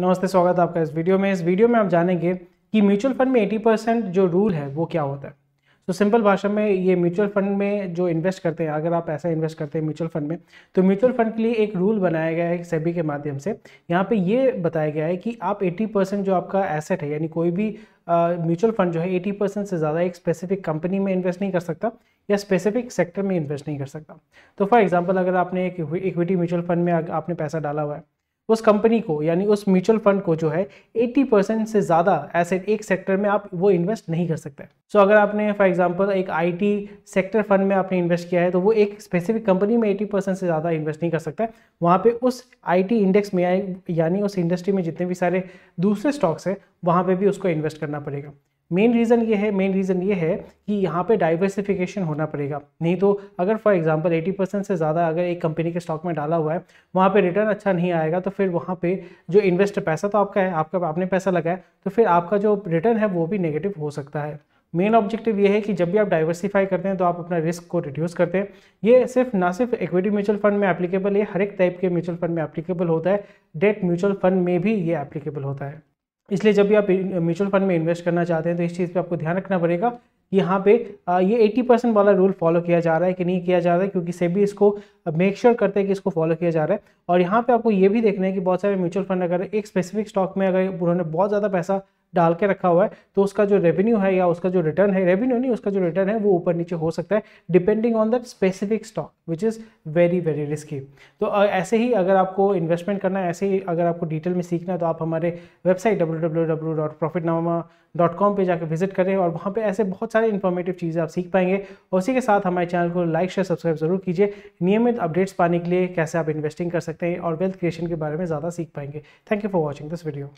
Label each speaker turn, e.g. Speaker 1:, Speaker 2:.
Speaker 1: नमस्ते स्वागत आपका इस वीडियो में इस वीडियो में आप जानेंगे कि म्यूचुअल फंड में 80 परसेंट जो रूल है वो क्या होता है तो सिंपल भाषा में ये म्यूचुअल फंड में जो इन्वेस्ट करते हैं अगर आप ऐसा इन्वेस्ट करते हैं म्यूचुअल फंड में तो म्यूचुअल फंड के लिए एक रूल बनाया गया है सेबी के माध्यम से यहाँ पे ये बताया गया है कि आप 80 परसेंट जो आपका एसेट है यानी कोई भी म्यूचुअल फंड जो है 80 परसेंट से ज़्यादा एक स्पेसिफिक कंपनी में इन्वेस्ट नहीं कर सकता या स्पेसिफिक सेक्टर में इन्वेस्ट नहीं कर सकता तो फॉर एग्जाम्पल अगर आपने एक इक्विटी म्यूचुअल फंड में आपने पैसा डाला हुआ है उस कंपनी को यानी उस म्यूचुअल फंड को जो है 80 परसेंट से ज़्यादा एसेट एक सेक्टर में आप वो इन्वेस्ट नहीं कर सकते सो so, अगर आपने फॉर एग्जांपल एक आईटी सेक्टर फंड में आपने इन्वेस्ट किया है तो वो एक स्पेसिफिक कंपनी में 80 परसेंट से ज़्यादा इन्वेस्ट नहीं कर सकता वहाँ पे उस आईटी इंडेक्स में यानी उस इंडस्ट्री में जितने भी सारे दूसरे स्टॉक्स हैं वहाँ पर भी उसको इन्वेस्ट करना पड़ेगा मेन रीज़न ये है मेन रीज़न ये है कि यहाँ पे डाइवर्सिफिकेशन होना पड़ेगा नहीं तो अगर फॉर एग्जांपल 80 परसेंट से ज़्यादा अगर एक कंपनी के स्टॉक में डाला हुआ है वहाँ पे रिटर्न अच्छा नहीं आएगा तो फिर वहाँ पे जो इन्वेस्ट पैसा तो आपका है आपका आपने पैसा लगाया तो फिर आपका जो रिटर्न है वो भी नेगेटिव हो सकता है मेन ऑब्जेक्टिव ये है कि जब भी आप डाइवर्सिफाई करते हैं तो आप अपना रिस्क को रिड्यूस करते हैं ये सिर्फ ना सिर्फ इक्विटी म्यूचुअल फंड में एप्लीकेबल है हर एक टाइप के म्यूचुअल फंड में एप्लीकेबल होता है डेट म्यूचुअल फंड में भी ये एप्लीकेबल होता है इसलिए जब भी आप म्यूचुअल फंड में इन्वेस्ट करना चाहते हैं तो इस चीज़ पे आपको ध्यान रखना पड़ेगा कि यहाँ पे ये 80 परसेंट वाला रूल फॉलो किया जा रहा है कि नहीं किया जा रहा है क्योंकि सेबी इसको मेक श्योर sure करते हैं कि इसको फॉलो किया जा रहा है और यहाँ पे आपको ये भी देखना है कि बहुत सारे म्यूचुअल फंड अगर एक स्पेसिफिक स्टॉक में अगर उन्होंने बहुत ज़्यादा पैसा डाल के रखा हुआ है तो उसका जो रेवेन्यू है या उसका जो रिटर्न है रेवेन्यू नहीं उसका जो रिटर्न है वो ऊपर नीचे हो सकता है depending on that specific stock which is very very risky तो ऐसे ही अगर आपको इन्वेस्टमेंट करना है ऐसे ही अगर आपको डिटेल में सीखना है तो आप हमारे वेबसाइट डब्ल्यू पे जाकर विजिट करें और वहाँ पे ऐसे बहुत सारे इन्फॉर्मेटिव चीज़ें आप सीख पाएंगे और उसी के साथ हमारे चैनल को लाइक शेयर सब्सक्राइब जरूर कीजिए नियमित अपडेट्स पाने के लिए कैसे आप इन्वेस्टिंग कर सकते हैं और वेल्थ क्रिएशन के बारे में ज़्यादा सीख पाएंगे thank you for watching this video